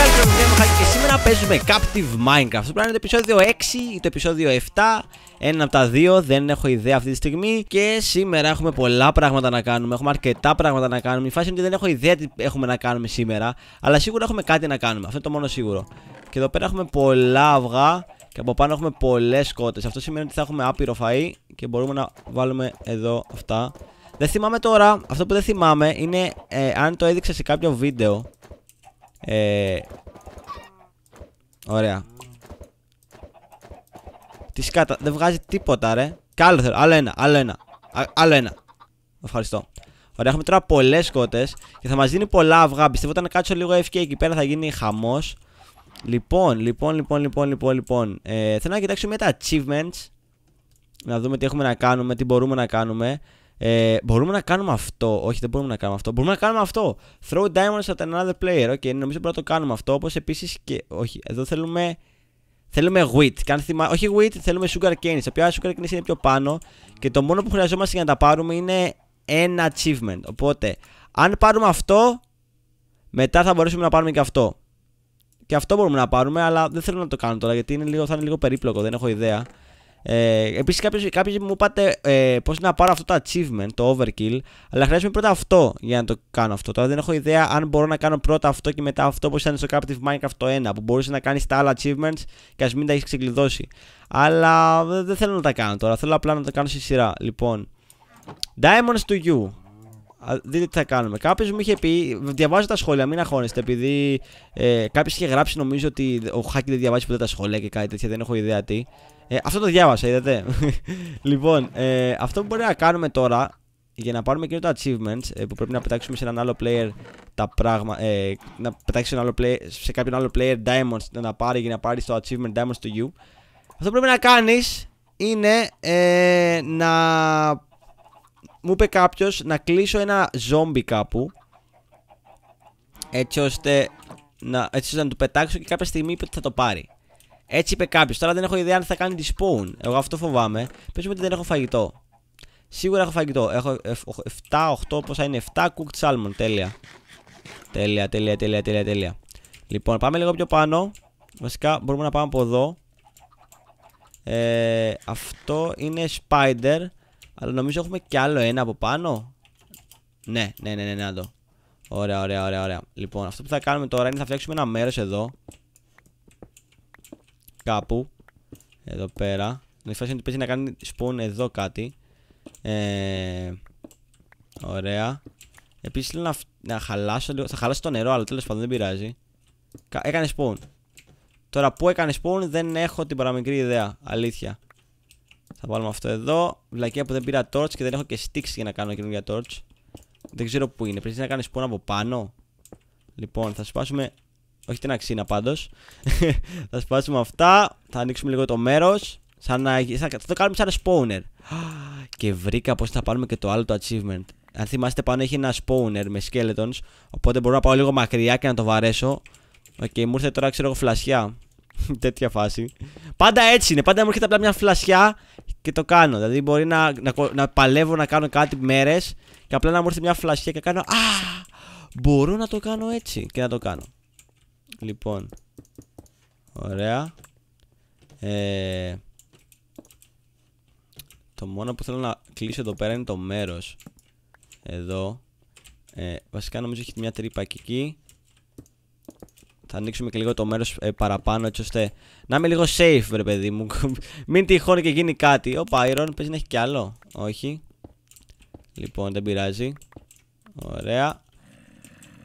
Καλή σας και σήμερα παίζουμε Captive Minecraft. Αυτό πρέπει είναι το επεισόδιο 6 ή το επεισόδιο 7. Ένα από τα δύο, δεν έχω ιδέα αυτή τη στιγμή. Και σήμερα έχουμε πολλά πράγματα να κάνουμε. Έχουμε αρκετά πράγματα να κάνουμε. Η φάση είναι ότι δεν έχω ιδέα τι έχουμε να κάνουμε σήμερα. Αλλά σίγουρα έχουμε κάτι να κάνουμε. Αυτό είναι το μόνο σίγουρο. Και εδώ πέρα έχουμε πολλά αυγά. Και από πάνω έχουμε πολλές κότες. Αυτό σημαίνει ότι θα έχουμε άπειρο φαΐ και μπορούμε να βάλουμε εδώ αυτά. Δεν θυμάμαι τώρα, αυτό που δεν θυμάμαι είναι ε, αν το έδειξα σε κάποιο βίντεο ε, ωραία. Τι σκάτα, δεν βγάζει τίποτα ρε. Καλό άλλο θέλω, άλλο ένα, άλλο ένα. Α, άλλο ένα. Ευχαριστώ. Ωραία, έχουμε τώρα πολλές κότε και θα μας δίνει πολλά αυγά. Πιστεύω όταν κάτσω λίγο FK εκεί πέρα θα γίνει χαμός. Λοιπόν, λοιπόν, λοιπόν, λοιπόν, λοιπόν, λοιπόν. Ε, θέλω να κοιτάξουμε τα achievements. Να δούμε τι έχουμε να κάνουμε, τι μπορούμε να κάνουμε. Ε, μπορούμε να κάνουμε αυτό. Όχι, δεν μπορούμε να κάνουμε αυτό. Μπορούμε να κάνουμε αυτό. Throw diamonds at another player. Okay, νομίζω μπορούμε να το κάνουμε αυτό. Όπως επίσης και. Όχι, εδώ θέλουμε. Θέλουμε wheat. Κάνε θυμά... Όχι wheat, θέλουμε sugar canes. Τα οποία sugar canes είναι πιο πάνω. Και το μόνο που χρειαζόμαστε για να τα πάρουμε είναι ένα achievement. Οπότε, αν πάρουμε αυτό, μετά θα μπορέσουμε να πάρουμε και αυτό. Και αυτό μπορούμε να πάρουμε, αλλά δεν θέλω να το κάνω τώρα γιατί είναι λίγο, θα είναι λίγο περίπλοκο, δεν έχω ιδέα. Ε, Επίσης, κάποιοι, μου πάτε ε, πώς να πάρω αυτό το achievement, το overkill, αλλά χρειάζομαι πρώτα αυτό για να το κάνω αυτό. Τώρα δεν έχω ιδέα αν μπορώ να κάνω πρώτα αυτό και μετά αυτό όπω ήταν στο Captive Minecraft το 1 που μπορούσες να κάνεις τα άλλα achievements και ας μην τα έχεις ξεκλειδώσει. Αλλά δεν θέλω να τα κάνω τώρα, θέλω απλά να τα κάνω σε σειρά. Λοιπόν, Diamonds to You δείτε τι θα κάνουμε. Κάποιος μου είχε πει, διαβάζω τα σχόλια, μην αγχώνεστε, επειδή ε, κάποιος είχε γράψει νομίζω ότι ο Χάκη δεν διαβάζει ποτέ τα σχόλια και κάτι τέτοια, δεν έχω ιδέα τι. Ε, αυτό το διάβασα, είδατε. λοιπόν, ε, αυτό που μπορεί να κάνουμε τώρα για να πάρουμε εκείνο το achievements ε, που πρέπει να πετάξουμε σε έναν άλλο player τα πράγμα, ε, να πετάξει σε, άλλο player, σε κάποιον άλλο player diamonds να πάρει για να πάρει το achievement diamonds to you. Αυτό που πρέπει να κάνεις είναι ε, να μου είπε κάποιος να κλείσω ένα ζόμπι κάπου. Έτσι ώστε να, έτσι ώστε να του πετάξω και κάποια στιγμή είπε ότι θα το πάρει. Έτσι είπε κάποιος. Τώρα δεν έχω ιδέα αν θα κάνει τη spawn. Εγώ αυτό φοβάμαι. μου ότι δεν έχω φαγητό. Σίγουρα έχω φαγητό. Έχω 7, 8, πόσα είναι 7 cooked salmon. Τέλεια. Τέλεια, τέλεια, τέλεια, τέλεια, τέλεια. Λοιπόν, πάμε λίγο πιο πάνω. Βασικά μπορούμε να πάμε από εδώ. Ε, αυτό είναι spider. Αλλά νομίζω έχουμε κι άλλο ένα από πάνω. Ναι, ναι, ναι, ναι, ναι, να Ωραία, ωραία, ωραία, ωραία. Λοιπόν, αυτό που θα κάνουμε τώρα είναι θα φτιάξουμε ένα μέρος εδώ. Κάπου. Εδώ πέρα. Να φτιάξουμε ότι πρέπει να κάνει spawn εδώ κάτι. Ε, ωραία. Επίσης θέλω να, να χαλάσω λίγο. Θα χαλάσω το νερό, αλλά τέλος πάντων δεν πειράζει. Έκανε spawn. Τώρα που έκανε spawn δεν έχω την παραμικρή ιδέα. Αλήθεια. Θα βάλουμε αυτό εδώ. Βλακία που δεν πήρα torch και δεν έχω και sticks για να κάνω καινούργια torch. Δεν ξέρω πού είναι. Πρέπει να κάνεις spawn από πάνω. Λοιπόν, θα σπάσουμε. Όχι την αξίνα πάντως. θα σπάσουμε αυτά. Θα ανοίξουμε λίγο το μέρος. Σαν να... Θα το κάνουμε σαν spawner. Και βρήκα πώς θα πάρουμε και το άλλο το achievement. Αν θυμάστε πάνω έχει ένα spawner με skeletons. Οπότε μπορώ να πάω λίγο μακριά και να το βαρέσω. Οκ, okay, μου ήρθε τώρα ξέρω εγώ φλασιά. τέτοια φάση. Πάντα έτσι είναι. Πάντα μου έρχεται απλά μια φλασιά και το κάνω. Δηλαδή μπορεί να, να, να παλεύω να κάνω κάτι μέρες και απλά να μου έρθει μια φλασιά και κάνω. Α! Μπορώ να το κάνω έτσι και να το κάνω. Λοιπόν. Ωραία. Ε, το μόνο που θέλω να κλείσω εδώ πέρα είναι το μέρος. Εδώ ε, Βασικά νομίζω έχει μια τρύπα εκεί θα ανοίξουμε και λίγο το μέρος ε, παραπάνω, έτσι ώστε να είμαι λίγο safe, βρε παιδί μου. Μην τυχόν και γίνει κάτι. Ο Πάιρον παίζει να έχει κι άλλο. Όχι. Λοιπόν, δεν πειράζει. Ωραία.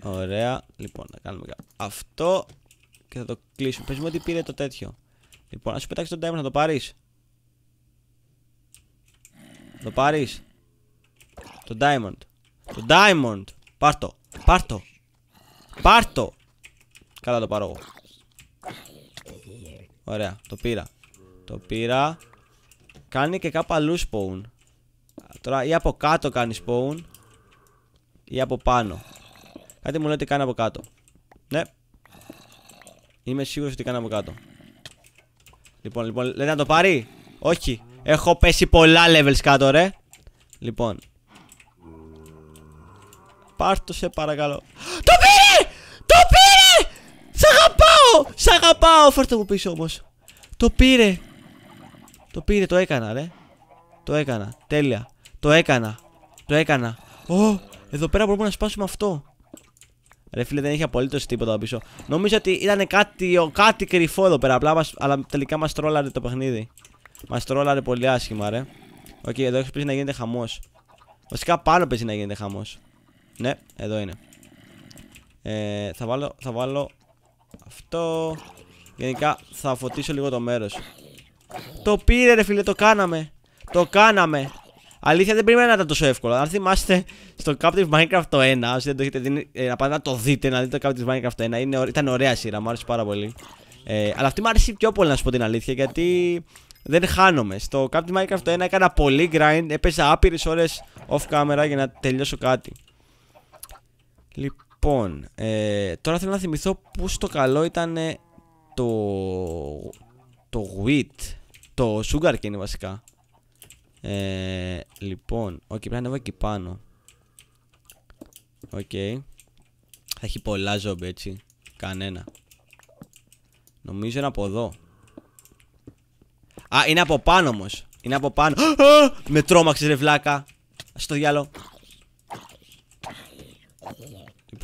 Ωραία. Λοιπόν, να κάνουμε αυτό και θα το κλείσουμε. μου ότι πήρε το τέτοιο. Λοιπόν, α σου πετάξει τον Diamond, θα το πάρεις. Το πάρεις. Το Diamond. Το Diamond. Πάρτο. Πάρτο. Πάρτο. Καλά το πάρω εγώ. Ωραία, το πήρα. Το πήρα. Κάνει και κάπου αλλού spawn. Τώρα ή από κάτω κάνει spawn ή από πάνω. Κάτι μου λέει ότι κάνει από κάτω. Ναι. Είμαι σίγουρος ότι κάνει από κάτω. Λοιπόν, λοιπόν, λέει να το πάρει. Όχι. Έχω πέσει πολλά levels κάτω, ρε. Λοιπόν. Πάρ' το σε παρακαλώ. Το πήρε! σ' αγαπάω. Φέρτε μου πίσω όμως. Το πήρε. Το πήρε, το έκανα, ρε. Το έκανα. Τέλεια. Το έκανα. Το έκανα. Ω, εδώ πέρα μπορούμε να σπάσουμε αυτό. Ρε φίλε, δεν είχε απολύτως τίποτα πίσω. Νομίζω ότι ήταν κάτι, κάτι κρυφό εδώ πέρα. Απλά αλλά τελικά μας τρόλαρε το παιχνίδι. Μας τρόλαρε πολύ άσχημα, ρε. Οκ, okay, εδώ έχει πει να γίνεται χαμός. Βασικά πάνω παίζει να γίνεται χαμός. Ναι, εδώ είναι. Ε, θα βάλω, θα βάλω αυτό. Γενικά θα φωτίσω λίγο το μέρος. Το πήρε ρε φίλε, το κάναμε. Το κάναμε. Αλήθεια δεν περίμενα να ήταν τόσο εύκολο. Αν θυμάστε στο Captive Minecraft το 1, όσοι δεν το έχετε δει, ε, να πάτε να το δείτε, να δείτε το Captive Minecraft το 1. Είναι, ήταν ωραία σειρά, μου άρεσε πάρα πολύ. Ε, αλλά αυτή μου άρεσε πιο πολύ να σου πω την αλήθεια, γιατί δεν χάνομαι. Στο captive Minecraft το 1 έκανα πολύ grind, έπαιζα άπειρες ώρες off camera για να τελειώσω κάτι. Λοιπόν. Λοιπόν, ε, τώρα θέλω να θυμηθώ πού στο καλό ήταν το, το wheat, το sugar cane βασικά. Ε, λοιπόν, οκ, okay, πρέπει να ανέβω εκεί πάνω. Οκ. Θα έχει πολλά ζόμπ έτσι. Κανένα. Νομίζω είναι από εδώ. Α, είναι από πάνω όμως. Είναι από πάνω. με τρόμαξες ρε βλάκα. Στο διάλογο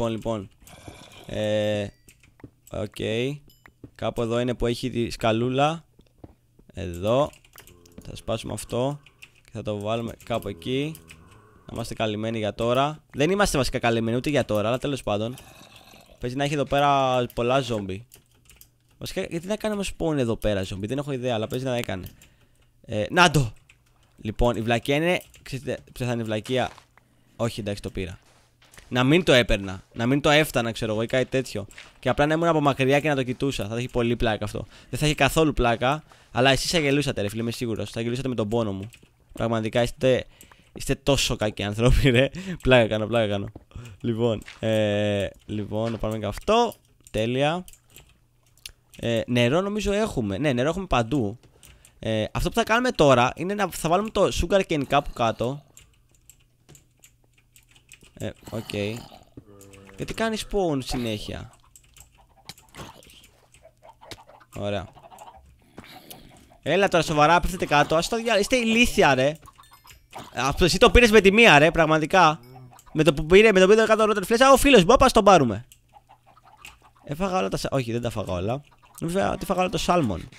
λοιπόν, λοιπόν. Ε, Οκ. Okay. Κάπου εδώ είναι που έχει τη σκαλούλα. Εδώ. Θα σπάσουμε αυτό. Και θα το βάλουμε κάπου εκεί. Να είμαστε καλυμμένοι για τώρα. Δεν είμαστε βασικά καλυμμένοι ούτε για τώρα, αλλά τέλος πάντων. Παίζει να έχει εδώ πέρα πολλά ζόμπι. Βασικά, γιατί να κάνει όμω εδώ πέρα ζόμπι. Δεν έχω ιδέα, αλλά παίζει να έκανε. Ε, να το! Λοιπόν, η βλακία είναι. Ξέρετε, ποια θα είναι η βλακία. Όχι, εντάξει, το πήρα να μην το έπαιρνα, να μην το έφτανα, ξέρω εγώ, ή κάτι τέτοιο. Και απλά να ήμουν από μακριά και να το κοιτούσα. Θα έχει πολύ πλάκα αυτό. Δεν θα έχει καθόλου πλάκα, αλλά εσείς θα γελούσατε, ρε φίλε, είμαι σίγουρος. Θα γελούσατε με τον πόνο μου. Πραγματικά είστε, είστε τόσο κακοί άνθρωποι, ρε. πλάκα κάνω, πλάκα κάνω. Λοιπόν, ε, λοιπόν, πάμε και αυτό. Τέλεια. Ε, νερό νομίζω έχουμε. Ναι, νερό έχουμε παντού. Ε, αυτό που θα κάνουμε τώρα είναι να θα βάλουμε το sugar cane κάπου κάτω ε, οκ. Okay. Ε, Γιατί κάνεις spawn συνέχεια. Ωραία. Έλα τώρα σοβαρά, πέφτετε κάτω. Ας το διαλύσει. Είστε ηλίθια, ρε. Αυτό εσύ το πήρες με τη μία, ρε, πραγματικά. Με το που πήρε, με το που πήρε κάτω ρότερ φλέσσα, ο φίλος μου, πα το πάρουμε. Έφαγα όλα τα. Όχι, δεν τα φάγα όλα. Νομίζω ότι φάγα όλα το σάλμον.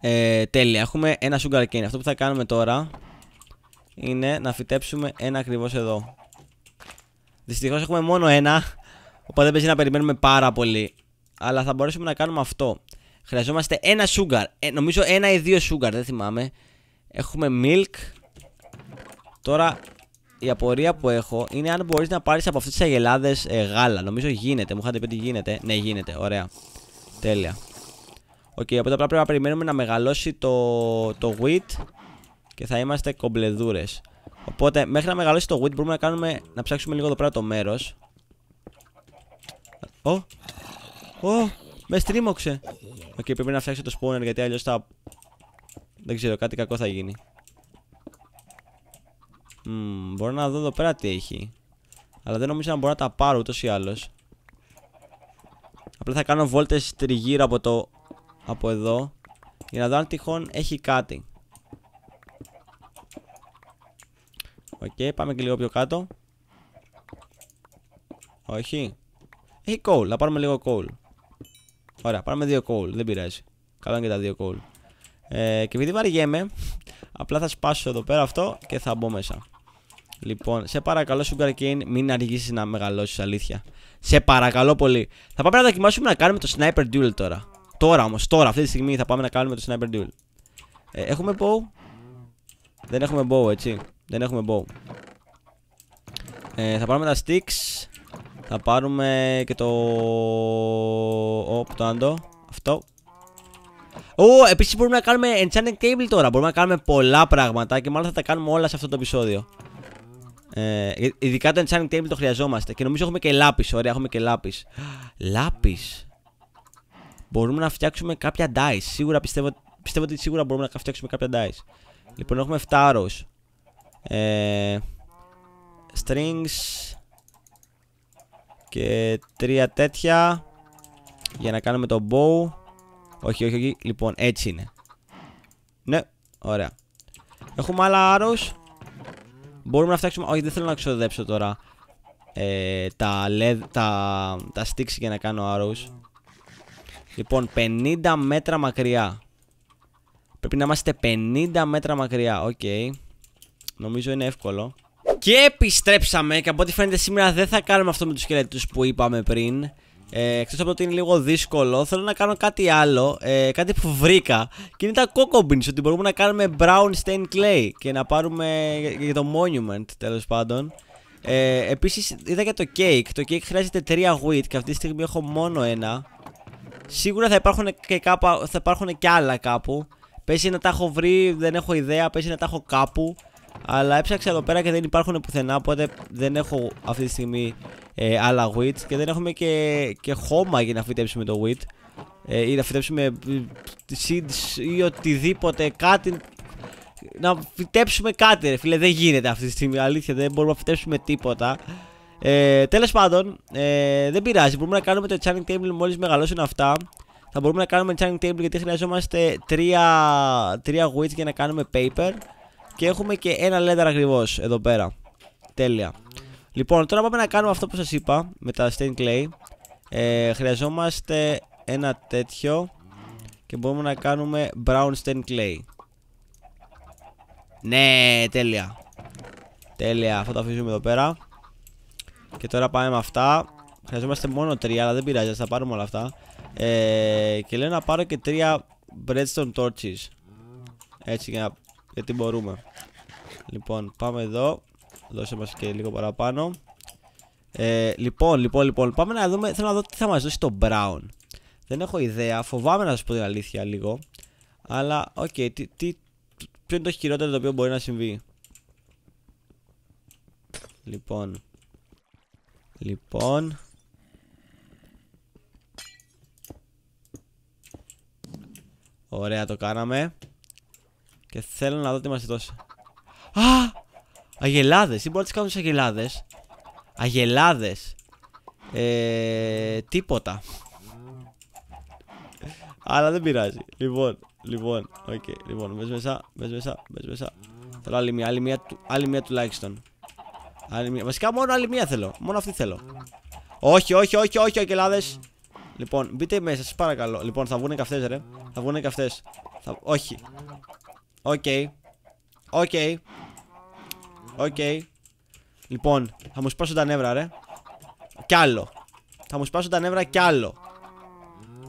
Ε, τέλεια, έχουμε ένα sugar cane. Αυτό που θα κάνουμε τώρα είναι να φυτέψουμε ένα ακριβώς εδώ. Δυστυχώς έχουμε μόνο ένα. Οπότε δεν παίζει να περιμένουμε πάρα πολύ. Αλλά θα μπορέσουμε να κάνουμε αυτό. Χρειαζόμαστε ένα sugar. Ε, νομίζω ένα ή δύο sugar, δεν θυμάμαι. Έχουμε milk. Τώρα η απορία που έχω είναι αν μπορείς να πάρεις από αυτές τις αγελάδες ε, γάλα. Νομίζω γίνεται. Μου είχατε πει ότι γίνεται. Ναι, γίνεται. Ωραία. Τέλεια. Οκ, okay, από απλά πρέπει να περιμένουμε να μεγαλώσει το, το wheat και θα είμαστε κομπλεδούρες Οπότε μέχρι να μεγαλώσει το wheat μπορούμε να κάνουμε να ψάξουμε λίγο εδώ πέρα το μέρος. Ω! Oh. Με στρίμωξε! Οκ, okay, πρέπει να φτιάξει το spawner γιατί αλλιώς θα. Δεν ξέρω, κάτι κακό θα γίνει. Mm, μπορώ να δω εδώ πέρα τι έχει. Αλλά δεν νομίζω να μπορώ να τα πάρω ούτως ή άλλως. Απλά θα κάνω βόλτες τριγύρω από το. από εδώ. Για να δω αν τυχόν έχει κάτι. Οκ, okay, πάμε και λίγο πιο κάτω. Όχι. Έχει coal, να πάρουμε λίγο coal. Ωραία, πάρουμε δύο coal, δεν πειράζει. Καλά είναι και τα δύο coal. Ε, και επειδή βαριέμαι, απλά θα σπάσω εδώ πέρα αυτό και θα μπω μέσα. Λοιπόν, σε παρακαλώ, Sugar Cane, μην αργήσεις να μεγαλώσεις, αλήθεια. Σε παρακαλώ πολύ. Θα πάμε να δοκιμάσουμε να κάνουμε το Sniper Duel τώρα. Τώρα όμως, τώρα, αυτή τη στιγμή θα πάμε να κάνουμε το Sniper Duel. Ε, έχουμε bow. Δεν έχουμε bow, έτσι. Δεν έχουμε bow. Ε, θα πάρουμε τα sticks. Θα πάρουμε και το... Ωπ το άντο. Αυτό. Ω, επίσης επίσης μπορούμε να κάνουμε enchanted table τώρα. Μπορούμε να κάνουμε πολλά πράγματα και μάλλον θα τα κάνουμε όλα σε αυτό το επεισόδιο. Ε, ειδικά το enchanting table το χρειαζόμαστε. Και νομίζω έχουμε και λάπης. ωραία, έχουμε και λάπης. Λάπης. Μπορούμε να φτιάξουμε κάποια dice. Σίγουρα πιστεύω, πιστεύω ότι σίγουρα μπορούμε να φτιάξουμε κάποια dice. Λοιπόν, έχουμε 7 ε, strings και τρία τέτοια για να κάνουμε το bow όχι όχι όχι λοιπόν έτσι είναι ναι ωραία έχουμε άλλα arrows μπορούμε να φτιάξουμε όχι δεν θέλω να ξοδέψω τώρα ε, τα, led, τα, τα sticks για να κάνω arrows Λοιπόν 50 μέτρα μακριά Πρέπει να είμαστε 50 μέτρα μακριά Οκ okay. Νομίζω είναι εύκολο. Και επιστρέψαμε και από ό,τι φαίνεται σήμερα δεν θα κάνουμε αυτό με τους σκελετού που είπαμε πριν ε, Εκτός από ότι είναι λίγο δύσκολο θέλω να κάνω κάτι άλλο, ε, κάτι που βρήκα Και είναι τα cocobeans ότι μπορούμε να κάνουμε brown stained clay Και να πάρουμε για το monument τέλος πάντων ε, Επίσης είδα για το cake, το cake χρειάζεται 3 wheat και αυτή τη στιγμή έχω μόνο ένα Σίγουρα θα υπάρχουν και, κάπου, θα υπάρχουν και άλλα κάπου Πέσει να τα έχω βρει, δεν έχω ιδέα, πέσει να τα έχω κάπου αλλά έψαξα εδώ πέρα και δεν υπάρχουν πουθενά. Οπότε δεν έχω αυτή τη στιγμή ε, άλλα wheat και δεν έχουμε και, και χώμα για να φυτέψουμε το wheat. Ε, ή να φυτέψουμε ε, seeds ή οτιδήποτε κάτι να φυτέψουμε κάτι ρε φίλε δεν γίνεται αυτή τη στιγμή αλήθεια δεν μπορούμε να φυτέψουμε τίποτα ε, τέλος πάντων ε, δεν πειράζει μπορούμε να κάνουμε το channel table μόλις μεγαλώσουν αυτά θα μπορούμε να κάνουμε churning table γιατί χρειαζόμαστε τρία, τρία για να κάνουμε paper και έχουμε και ένα leather ακριβώς εδώ πέρα. Τέλεια. Λοιπόν, τώρα πάμε να κάνουμε αυτό που σας είπα με τα stain clay. Ε, χρειαζόμαστε ένα τέτοιο και μπορούμε να κάνουμε brown stain clay. Ναι, τέλεια. Τέλεια, αυτό το αφήσουμε εδώ πέρα. Και τώρα πάμε με αυτά. Χρειαζόμαστε μόνο τρία, αλλά δεν πειράζει, θα πάρουμε όλα αυτά. Ε, και λέω να πάρω και τρία breadstone torches. Έτσι για γιατί μπορούμε. Λοιπόν, πάμε εδώ. Δώσε μας και λίγο παραπάνω. Ε, λοιπόν, λοιπόν, λοιπόν, πάμε να δούμε. Θέλω να δω τι θα μας δώσει το Brown. Δεν έχω ιδέα. Φοβάμαι να σα πω την αλήθεια λίγο. Αλλά, οκ, τι, τι, ποιο είναι το χειρότερο το οποίο μπορεί να συμβεί. Λοιπόν. Λοιπόν. Ωραία το κάναμε. Και θέλω να δω τι μας δώσει. Α! Αγελάδες. Τι μπορεί να τις κάνουν τι αγελάδες. Αγελάδες. Ε, τίποτα. Αλλά δεν πειράζει. Λοιπόν, λοιπόν, οκ. Okay, λοιπόν, μέσα, μέσα, μέσα, μέσα, μέσα. Θέλω άλλη μία, άλλη μία, άλλη μία τουλάχιστον. Άλλη μία. Βασικά μόνο άλλη μία θέλω. Μόνο αυτή θέλω. Όχι, όχι, όχι, όχι, αγελάδες. Λοιπόν, μπείτε μέσα, σας παρακαλώ. Λοιπόν, θα βγουν καυτές, ρε. Θα βγουν καυτές. Θα... Όχι. Οκ. Okay. Οκ. Okay. Οκ. Okay. Λοιπόν, θα μου σπάσω τα νεύρα, ρε. Κι άλλο. Θα μου σπάσω τα νεύρα κι άλλο.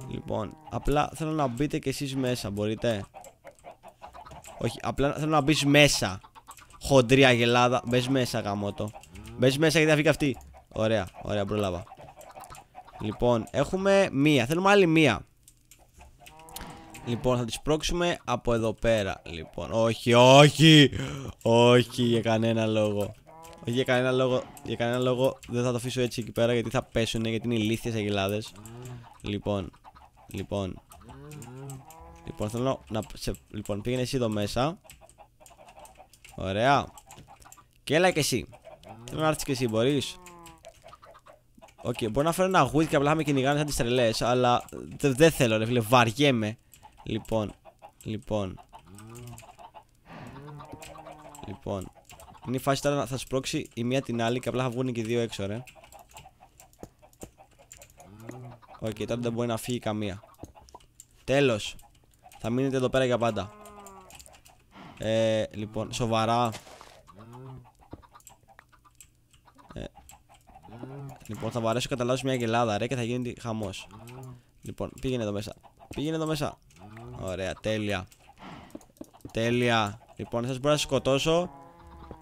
Λοιπόν, απλά θέλω να μπείτε κι εσείς μέσα, μπορείτε. Όχι, απλά θέλω να μπεις μέσα. Χοντρία γελάδα, Μπες μέσα, γαμότο. Μπες μέσα γιατί θα φύγει αυτή. Ωραία, ωραία, πρόλαβα. Λοιπόν, έχουμε μία. Θέλουμε άλλη μία. Λοιπόν, θα τις πρόξουμε από εδώ πέρα. Λοιπόν, όχι, όχι, όχι για κανένα λόγο. Όχι για κανένα λόγο, για κανένα λόγο δεν θα το αφήσω έτσι εκεί πέρα γιατί θα πέσουνε, γιατί είναι ηλίθιες αγελάδες. Λοιπόν, λοιπόν, λοιπόν, θέλω να, σε, λοιπόν, πήγαινε εσύ εδώ μέσα. Ωραία. Και έλα και εσύ. Θέλω να έρθεις και εσύ, μπορείς. Οκ, okay, μπορώ να φέρω ένα γουίτ και απλά με κυνηγάνε σαν τις τρελές, αλλά δεν δε θέλω ρε φίλε, βαριέμαι. Λοιπόν, λοιπόν. Λοιπόν. Είναι η φάση τώρα θα σπρώξει η μία την άλλη και απλά θα βγουν και οι δύο έξω, ρε. Οκ, okay, τώρα δεν μπορεί να φύγει καμία. Τέλος. Θα μείνετε εδώ πέρα για πάντα. Ε, λοιπόν, σοβαρά. Ε, λοιπόν, θα βαρέσω κατά μια γελάδα, ρε, και θα γίνει χαμός. Λοιπόν, πήγαινε εδώ μέσα. Πήγαινε εδώ μέσα. Ωραία, τέλεια. Τέλεια. Λοιπόν, σας μπορώ να σας σκοτώσω.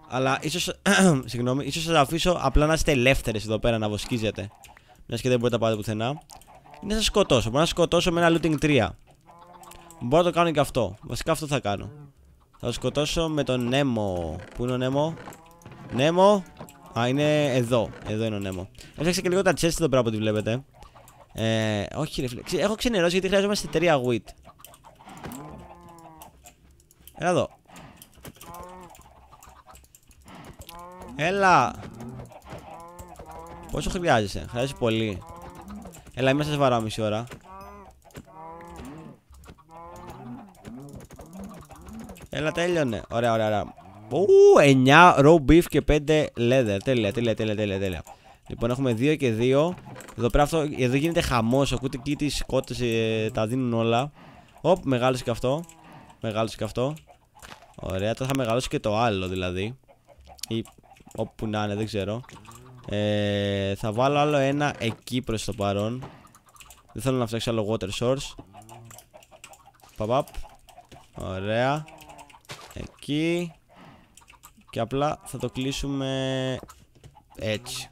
Αλλά ίσως. συγγνώμη, ίσως σας αφήσω απλά να είστε ελεύθερες εδώ πέρα να βοσκίζετε. Μιας και δεν μπορείτε να πάτε πουθενά. Είναι να σας σκοτώσω. Μπορώ να σκοτώσω με ένα looting 3. Μπορώ να το κάνω και αυτό. Βασικά αυτό θα κάνω. Θα το σκοτώσω με τον Νέμο. Πού είναι ο Νέμο? Νέμο. Α, είναι εδώ. Εδώ είναι ο Νέμο. Έφτιαξα και λίγο τα chest εδώ πέρα από ό,τι βλέπετε. Ε, όχι, ρε φίλε. Έχω ξενερώσει γιατί χρειαζόμαστε 3 wit. Έλα εδώ. Έλα. Πόσο χρειάζεσαι. Χρειάζεσαι πολύ. Έλα, είμαστε σας βαράω μισή ώρα. Έλα, τέλειωνε. Ωραία, ωραία, ωραία. Ου, 9 raw beef και 5 leather. Τέλεια, τέλεια, τέλεια, τέλεια, τέλεια. Λοιπόν, έχουμε 2 και 2. Εδώ πέρα αυτό, εδώ γίνεται χαμός. Ακούτε εκεί τις κότες, ε, τα δίνουν όλα. Ωπ μεγάλωσε και αυτό. Μεγάλωσε και αυτό. Ωραία, τώρα θα μεγαλώσει και το άλλο δηλαδή Ή όπου να είναι, δεν ξέρω ε, Θα βάλω άλλο ένα εκεί προς το παρόν Δεν θέλω να φτιάξω άλλο water source Παπαπ Ωραία Εκεί Και απλά θα το κλείσουμε Έτσι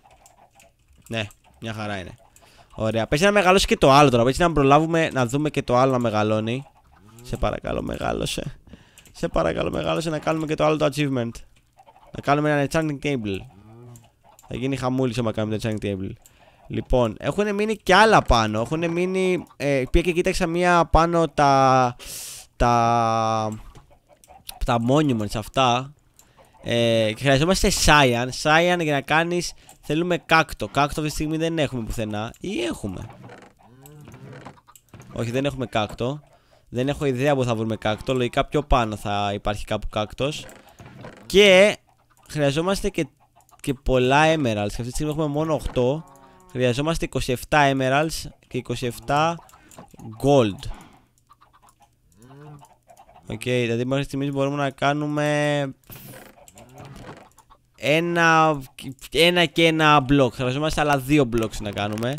Ναι, μια χαρά είναι Ωραία, πες να μεγαλώσει και το άλλο τώρα Πες να προλάβουμε να δούμε και το άλλο να μεγαλώνει Σε παρακαλώ μεγάλωσε σε παρακαλώ μεγάλωσε να κάνουμε και το άλλο το achievement. Να κάνουμε ένα enchanting table. Θα γίνει χαμούλη να κάνουμε το enchanting table. Λοιπόν, έχουν μείνει και άλλα πάνω. Έχουν μείνει. Ε, πήγα και κοίταξα μία πάνω τα. τα. τα monuments αυτά. Ε, χρειαζόμαστε Cyan. Cyan για να κάνεις Θέλουμε κάκτο. Κάκτο αυτή τη στιγμή δεν έχουμε πουθενά. Ή έχουμε. Όχι, δεν έχουμε κάκτο. Δεν έχω ιδέα που θα βρούμε κάκτο. Λογικά πιο πάνω θα υπάρχει κάπου κάκτος. Και χρειαζόμαστε και, πολλά emeralds. Και αυτή τη στιγμή έχουμε μόνο 8. Χρειαζόμαστε 27 emeralds και 27 gold. Οκ, okay, δηλαδή μέχρι στιγμής μπορούμε να κάνουμε ένα, ένα και ένα μπλοκ. Χρειαζόμαστε άλλα δύο μπλοκ να κάνουμε.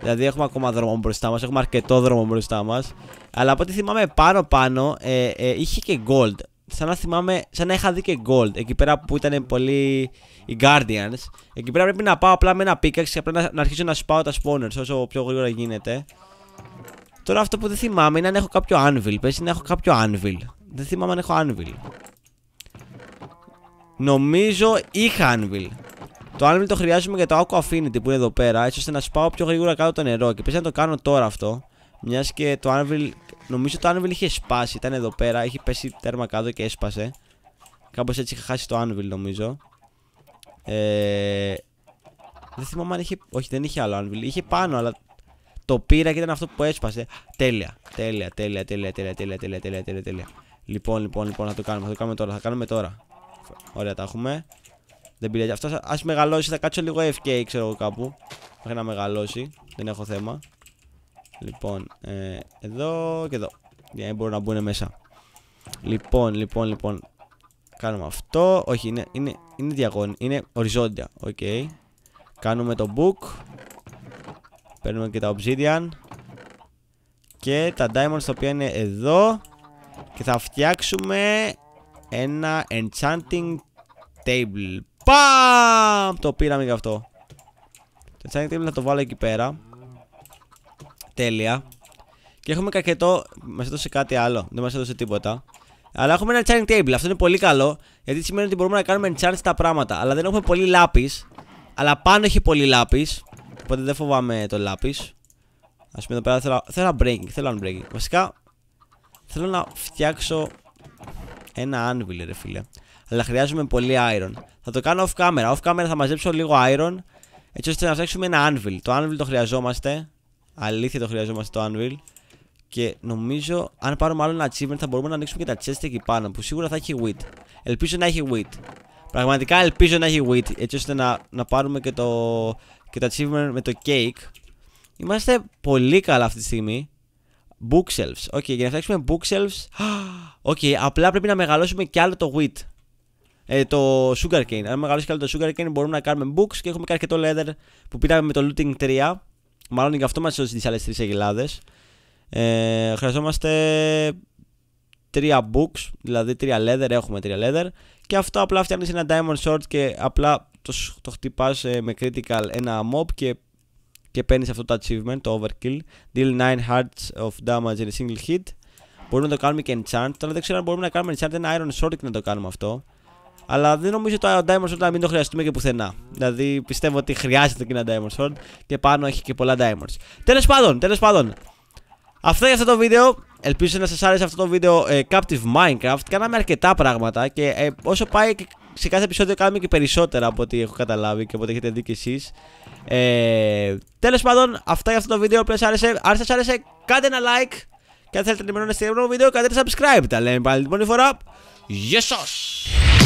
Δηλαδή έχουμε ακόμα δρόμο μπροστά μας, έχουμε αρκετό δρόμο μπροστά μας. Αλλά από ό,τι θυμάμαι πάνω-πάνω ε, ε, είχε και gold. Σαν να θυμάμαι, σαν να είχα δει και gold εκεί πέρα που ήταν πολύ οι Guardians. Εκεί πέρα πρέπει να πάω απλά με ένα pickaxe και απλά να, να αρχίσω να σπάω τα spawners όσο πιο γρήγορα γίνεται. Τώρα αυτό που δεν θυμάμαι είναι αν έχω κάποιο anvil. Πες να έχω κάποιο anvil. Δεν θυμάμαι αν έχω anvil. Νομίζω είχα anvil. Το anvil το χρειάζομαι για το Aqua Affinity που είναι εδώ πέρα, έτσι ώστε να σπάω πιο γρήγορα κάτω το νερό. Και πες να το κάνω τώρα αυτό, μιας και το anvil Νομίζω το Anvil είχε σπάσει, ήταν εδώ πέρα, έχει πέσει τέρμα κάτω και έσπασε. Κάπως έτσι είχα χάσει το Anvil νομίζω. Ε, δεν θυμάμαι αν είχε. Όχι, δεν είχε άλλο Anvil. Είχε πάνω, αλλά το πήρα και ήταν αυτό που έσπασε. Τέλεια. Τέλεια, τέλεια, τέλεια, τέλεια, τέλεια, τέλεια, τέλεια, τέλεια, τέλεια. Λοιπόν, λοιπόν, λοιπόν, θα το κάνουμε. Θα το κάνουμε τώρα. Θα κάνουμε τώρα. Ωραία, τα έχουμε. Δεν πειράζει. Αυτός ας μεγαλώσει. Θα κάτσω λίγο FK, ξέρω εγώ κάπου. Μέχρι να μεγαλώσει. Δεν έχω θέμα. Λοιπόν, ε, εδώ και εδώ. Για να μπορούν να μπουν μέσα. Λοιπόν, λοιπόν, λοιπόν. Κάνουμε αυτό. Όχι, είναι, είναι, είναι διαγώνη. Είναι οριζόντια. Οκ. Κάνουμε το book. Παίρνουμε και τα obsidian. Και τα diamonds τα οποία είναι εδώ. Και θα φτιάξουμε ένα enchanting table. Παμ! Το πήραμε γι' αυτό. Το enchanting table θα το βάλω εκεί πέρα. Τέλεια. Και έχουμε κακετό. Μας έδωσε κάτι άλλο. Δεν μας έδωσε τίποτα. Αλλά έχουμε ένα enchanting table. Αυτό είναι πολύ καλό. Γιατί σημαίνει ότι μπορούμε να κάνουμε enchant τα πράγματα. Αλλά δεν έχουμε πολύ λάπης. Αλλά πάνω έχει πολύ λάπης. Οπότε δεν φοβάμαι το λάπης. Ας πούμε εδώ πέρα θέλω, θέλω breaking. Θέλω unbreaking. Βασικά θέλω να φτιάξω ένα anvil, ρε φίλε. Αλλά χρειάζομαι πολύ iron. Θα το κάνω off camera. Off camera θα μαζέψω λίγο iron. Έτσι ώστε να φτιάξουμε ένα anvil. Το anvil το χρειαζόμαστε. Αλήθεια το χρειαζόμαστε το Unreal Και νομίζω, αν πάρουμε άλλο ένα achievement, θα μπορούμε να ανοίξουμε και τα chest εκεί πάνω. Που σίγουρα θα έχει wit. Ελπίζω να έχει wit. Πραγματικά ελπίζω να έχει wit, Έτσι ώστε να, να πάρουμε και το, και το achievement με το cake. Είμαστε πολύ καλά αυτή τη στιγμή. Bookshelves. Οκ, okay, για να φτιάξουμε bookshelves. Οκ, okay, απλά πρέπει να μεγαλώσουμε κι άλλο το wit. Ε, το sugarcane. Αν μεγαλώσει κι άλλο το sugarcane, μπορούμε να κάνουμε books και έχουμε και αρκετό leather που πήραμε με το looting 3 μάλλον είναι και αυτό μας έδωσε τις άλλες τρεις Ε, χρειαζόμαστε τρία books, δηλαδή τρία leather, έχουμε τρία leather. Και αυτό απλά φτιάχνεις ένα diamond sword και απλά το, το χτυπάς ε, με critical ένα mob και, και παίρνεις αυτό το achievement, το overkill. Deal 9 hearts of damage in a single hit. Μπορούμε να το κάνουμε και enchant. Τώρα δεν ξέρω αν μπορούμε να κάνουμε enchant ένα iron sword και να το κάνουμε αυτό. Αλλά δεν νομίζω το Diamond Sword να μην το χρειαστούμε και πουθενά. Δηλαδή πιστεύω ότι χρειάζεται και ένα Diamond Sword και πάνω έχει και πολλά Diamonds. Τέλος πάντων, τέλος πάντων. Αυτό για αυτό το βίντεο. Ελπίζω να σας άρεσε αυτό το βίντεο ε, Captive Minecraft. Κάναμε αρκετά πράγματα και ε, όσο πάει σε κάθε επεισόδιο κάνουμε και περισσότερα από ό,τι έχω καταλάβει και από ό,τι έχετε δει κι εσείς. Ε, τέλος πάντων, αυτά για αυτό το βίντεο που σας άρεσε. Αν σας άρεσε, κάντε ένα like και αν θέλετε να ενημερώνεστε για επόμενο βίντεο, κάντε ένα subscribe. Τα λέμε πάλι την μόνη φορά. Γεια σας!